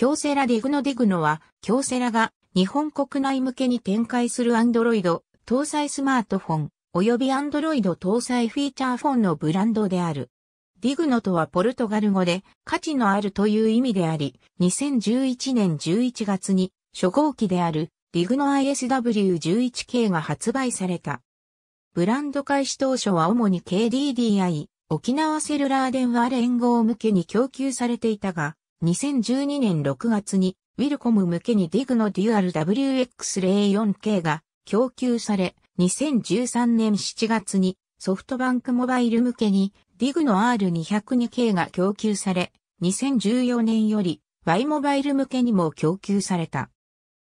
京セラディグノディグノは、京セラが日本国内向けに展開する Android 搭載スマートフォン、及び Android 搭載フィーチャーフォンのブランドである。ディグノとはポルトガル語で価値のあるという意味であり、2011年11月に初号機であるディグノ ISW11K が発売された。ブランド開始当初は主に KDDI、沖縄セルラー電話連合向けに供給されていたが、2012年6月にウィルコム向けにディグのデュアル WX04K が供給され、2013年7月にソフトバンクモバイル向けにディグの R202K が供給され、2014年より Y モバイル向けにも供給された。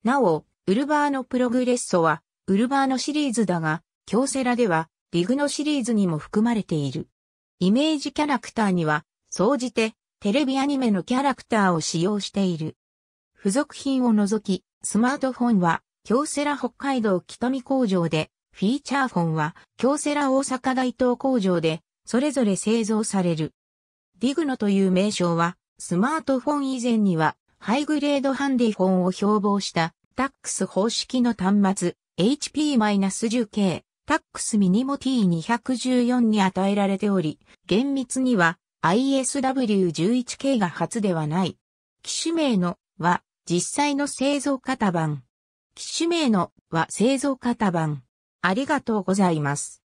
なお、ウルバーのプログレッソは、ウルバーのシリーズだが、京セラでは、ディグのシリーズにも含まれている。イメージキャラクターには、総じて、テレビアニメのキャラクターを使用している。付属品を除き、スマートフォンは、京セラ北海道北見工場で、フィーチャーフォンは、京セラ大阪大東工場で、それぞれ製造される。ディグノという名称は、スマートフォン以前には、ハイグレードハンディフォンを標榜した、タックス方式の端末、HP-10K、タックスミニモ T214 に与えられており、厳密には、ISW11 k が初ではない。機種名のは実際の製造型番。機種名のは製造型番。ありがとうございます。